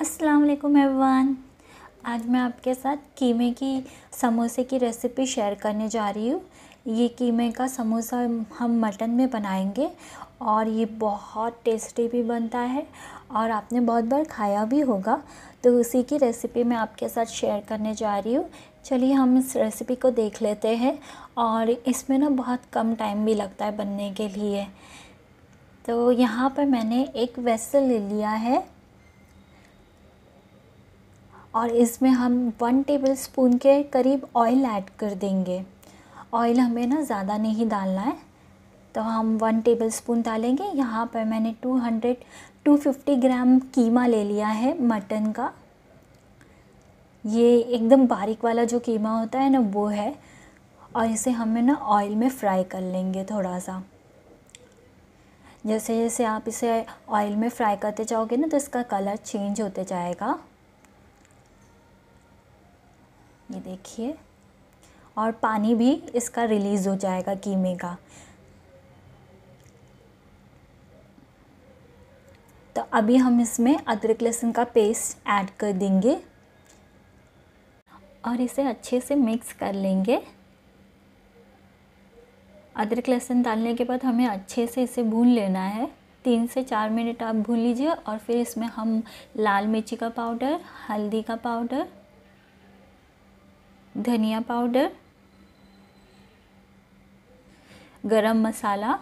अस्सलाम वालेकुम एवरीवन आज मैं आपके साथ कीमे की समोसे की रेसिपी शेयर करने जा रही हूँ ये कीमे का समोसा हम मटन में बनाएंगे और ये बहुत टेस्टी भी बनता है और आपने बहुत बार खाया भी होगा तो उसी की रेसिपी मैं आपके साथ शेयर करने जा रही हूँ चलिए हम इस रेसिपी को देख लेते हैं और इसमें ना बहुत कम टाइम भी लगता है बनने के लिए तो यहाँ पर मैंने एक वेसल ले लिया है और इसमें हम वन टेबल स्पून के करीब ऑयल ऐड कर देंगे ऑयल हमें ना ज़्यादा नहीं डालना है तो हम वन टेबल स्पून डालेंगे यहाँ पर मैंने two hundred two fifty gram कीमा ले लिया है मटन का ये एकदम बारीक वाला जो कीमा होता है ना वो है और इसे हमें ना ऑयल में फ्राई कर लेंगे थोड़ा सा जैसे जैसे आप इसे ऑयल में फ्राई करते जाओगे ना तो इसका कलर चेंज होते जाएगा ये देखिए और पानी भी इसका रिलीज़ हो जाएगा कीमे का तो अभी हम इसमें अदरक लहसुन का पेस्ट ऐड कर देंगे और इसे अच्छे से मिक्स कर लेंगे अदरक लहसुन डालने के बाद हमें अच्छे से इसे भून लेना है तीन से चार मिनट आप भून लीजिए और फिर इसमें हम लाल मिर्ची का पाउडर हल्दी का पाउडर धनिया पाउडर गरम मसाला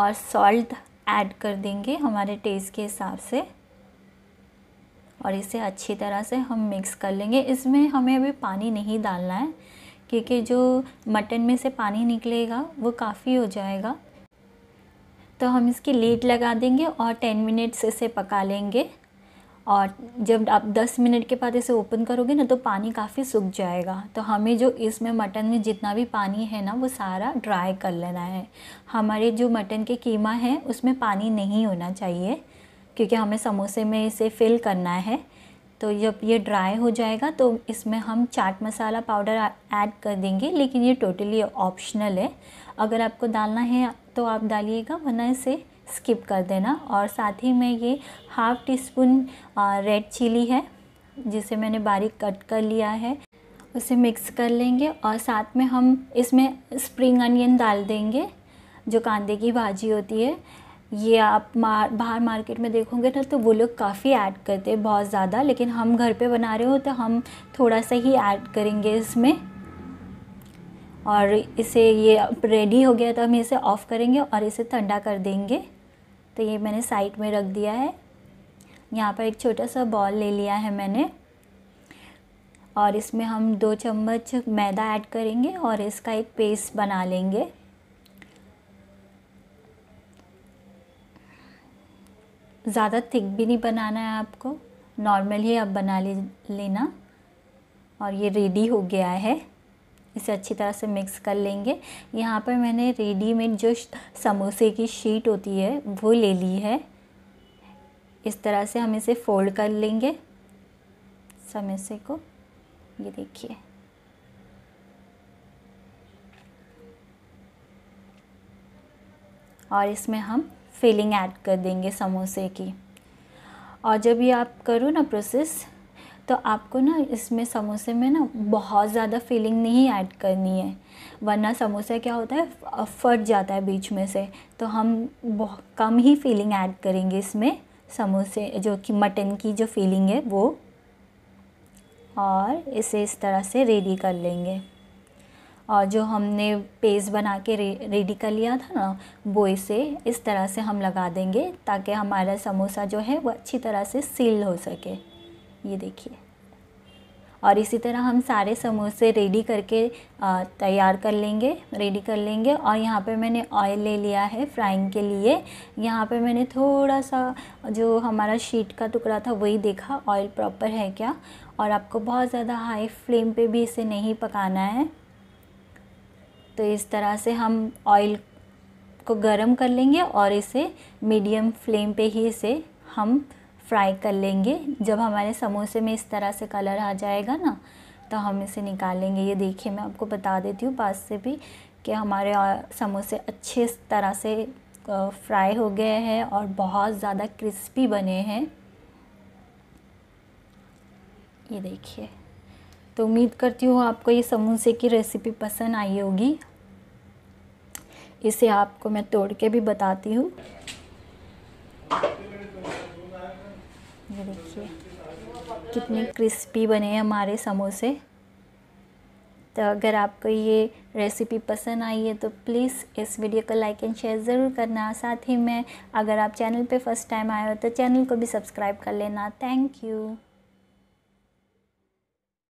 और सॉल्ट ऐड कर देंगे हमारे टेस्ट के हिसाब से और इसे अच्छी तरह से हम मिक्स कर लेंगे इसमें हमें अभी पानी नहीं डालना है क्योंकि जो मटन में से पानी निकलेगा वो काफ़ी हो जाएगा तो हम इसकी लीड लगा देंगे और टेन मिनट्स इसे पका लेंगे और जब आप 10 मिनट के बाद इसे ओपन करोगे ना तो पानी काफ़ी सूख जाएगा तो हमें जो इसमें मटन में जितना भी पानी है ना वो सारा ड्राई कर लेना है हमारे जो मटन के कीमा है उसमें पानी नहीं होना चाहिए क्योंकि हमें समोसे में इसे फिल करना है तो जब ये ड्राई हो जाएगा तो इसमें हम चाट मसाला पाउडर ऐड कर देंगे लेकिन ये टोटली ऑप्शनल है अगर आपको डालना है तो आप डालिएगा वरना इसे स्किप कर देना और साथ ही में ये half teaspoon red chilli है जिसे मैंने बारीक कट कर लिया है उसे मिक्स कर लेंगे और साथ में हम इसमें स्प्रिंग अनियन डाल देंगे जो कांदे की भाजी होती है ये आप मार बाहर मार्केट में देखोगे ना तो वो लोग काफ़ी ऐड करते हैं बहुत ज़्यादा लेकिन हम घर पे बना रहे हो तो हम थोड़ा सा ही ऐड करेंगे इसमें और इसे ये रेडी हो गया तो हम इसे ऑफ़ करेंगे और इसे ठंडा कर देंगे तो ये मैंने साइड में रख दिया है यहाँ पर एक छोटा सा बॉल ले लिया है मैंने और इसमें हम दो चम्मच मैदा ऐड करेंगे और इसका एक पेस्ट बना लेंगे ज़्यादा थिक भी नहीं बनाना है आपको नॉर्मल ही आप बना ले लेना और ये रेडी हो गया है इसे अच्छी तरह से मिक्स कर लेंगे यहाँ पर मैंने रेडीमेड जो समोसे की शीट होती है वो ले ली है इस तरह से हम इसे फोल्ड कर लेंगे समोसे को ये देखिए और इसमें हम फिलिंग ऐड कर देंगे समोसे की और जब ये आप करो ना प्रोसेस तो आपको ना इसमें समोसे में ना बहुत ज़्यादा फीलिंग नहीं ऐड करनी है वरना समोसा क्या होता है फट जाता है बीच में से तो हम बहुत कम ही फीलिंग ऐड करेंगे इसमें समोसे जो कि मटन की जो फीलिंग है वो और इसे इस तरह से रेडी कर लेंगे और जो हमने पेस्ट बना के रे, रेडी कर लिया था ना वो इसे इस तरह से हम लगा देंगे ताकि हमारा समोसा जो है वो अच्छी तरह से सील हो सके ये देखिए और इसी तरह हम सारे समोसे रेडी करके तैयार कर लेंगे रेडी कर लेंगे और यहाँ पे मैंने ऑयल ले लिया है फ्राइंग के लिए यहाँ पे मैंने थोड़ा सा जो हमारा शीट का टुकड़ा था वही देखा ऑयल प्रॉपर है क्या और आपको बहुत ज़्यादा हाई फ्लेम पे भी इसे नहीं पकाना है तो इस तरह से हम ऑयल को गर्म कर लेंगे और इसे मीडियम फ्लेम पर ही इसे हम फ्राई कर लेंगे जब हमारे समोसे में इस तरह से कलर आ जाएगा ना तो हम इसे निकालेंगे ये देखिए मैं आपको बता देती हूँ पास से भी कि हमारे समोसे अच्छे तरह से फ्राई हो गए हैं और बहुत ज़्यादा क्रिस्पी बने हैं ये देखिए तो उम्मीद करती हूँ आपको ये समोसे की रेसिपी पसंद आई होगी इसे आपको मैं तोड़ के भी बताती हूँ ये देखिए कितने क्रिस्पी बने हैं हमारे समोसे तो अगर आपको ये रेसिपी पसंद आई है तो प्लीज़ इस वीडियो को लाइक एंड शेयर ज़रूर करना साथ ही में अगर आप चैनल पे फर्स्ट टाइम आए हो तो चैनल को भी सब्सक्राइब कर लेना थैंक यू